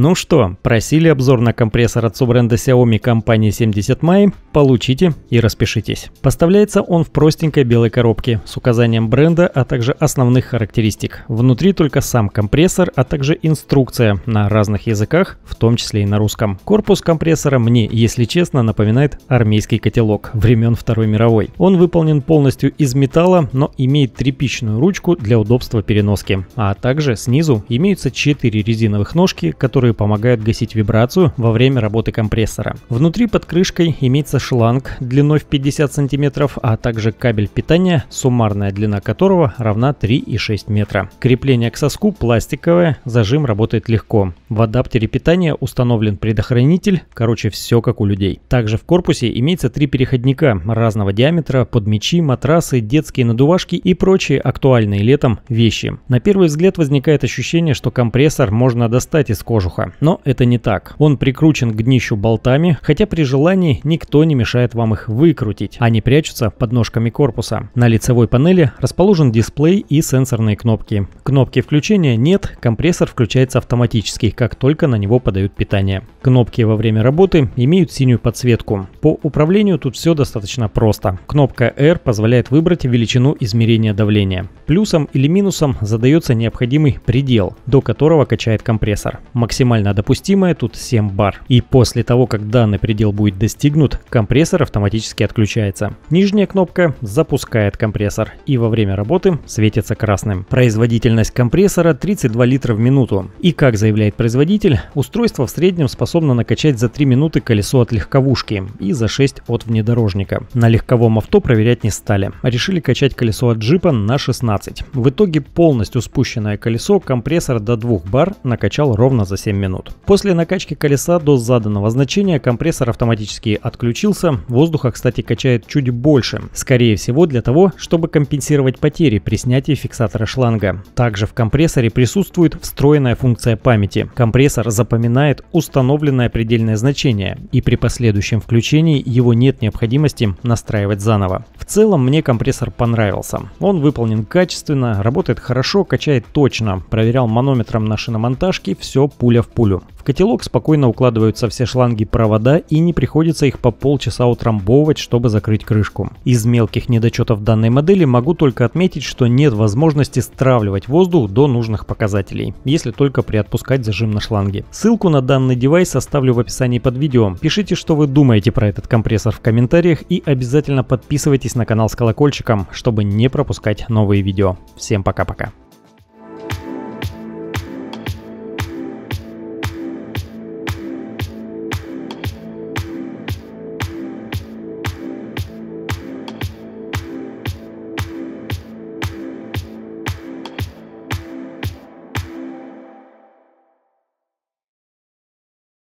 Ну что, просили обзор на компрессор от суббренда Xiaomi компании 70 Mai? Получите и распишитесь. Поставляется он в простенькой белой коробке с указанием бренда, а также основных характеристик. Внутри только сам компрессор, а также инструкция на разных языках, в том числе и на русском. Корпус компрессора мне, если честно, напоминает армейский котелок времен Второй мировой. Он выполнен полностью из металла, но имеет тряпичную ручку для удобства переноски. А также снизу имеются 4 резиновых ножки, которые которые помогают гасить вибрацию во время работы компрессора. Внутри под крышкой имеется шланг длиной в 50 см, а также кабель питания, суммарная длина которого равна 3,6 метра. Крепление к соску пластиковое, зажим работает легко. В адаптере питания установлен предохранитель, короче все как у людей. Также в корпусе имеется три переходника разного диаметра под мячи, матрасы, детские надувашки и прочие актуальные летом вещи. На первый взгляд возникает ощущение, что компрессор можно достать из кожуха, плохо, но это не так. Он прикручен к днищу болтами, хотя при желании никто не мешает вам их выкрутить. Они прячутся под ножками корпуса. На лицевой панели расположен дисплей и сенсорные кнопки. Кнопки включения нет, компрессор включается автоматически, как только на него подают питание. Кнопки во время работы имеют синюю подсветку. По управлению тут все достаточно просто. Кнопка R позволяет выбрать величину измерения давления. Плюсом или минусом задается необходимый предел, до которого качает компрессор. Максимально максимально допустимая, тут 7 бар. И после того, как данный предел будет достигнут, компрессор автоматически отключается. Нижняя кнопка запускает компрессор и во время работы светится красным. Производительность компрессора 32 литра в минуту. И как заявляет производитель, устройство в среднем способно накачать за 3 минуты колесо от легковушки и за 6 от внедорожника. На легковом авто проверять не стали. Решили качать колесо от джипа на 16. В итоге полностью спущенное колесо компрессор до 2 бар накачал ровно за 7 7 минут. После накачки колеса до заданного значения компрессор автоматически отключился. Воздуха, кстати, качает чуть больше. Скорее всего для того, чтобы компенсировать потери при снятии фиксатора шланга. Также в компрессоре присутствует встроенная функция памяти. Компрессор запоминает установленное предельное значение и при последующем включении его нет необходимости настраивать заново целом мне компрессор понравился. Он выполнен качественно, работает хорошо, качает точно. Проверял манометром на шиномонтажке, все пуля в пулю. В котелок спокойно укладываются все шланги провода и не приходится их по полчаса утрамбовывать, чтобы закрыть крышку. Из мелких недочетов данной модели могу только отметить, что нет возможности стравливать воздух до нужных показателей, если только приотпускать зажим на шланге. Ссылку на данный девайс оставлю в описании под видео. Пишите, что вы думаете про этот компрессор в комментариях и обязательно подписывайтесь на на канал с колокольчиком, чтобы не пропускать новые видео. Всем пока-пока.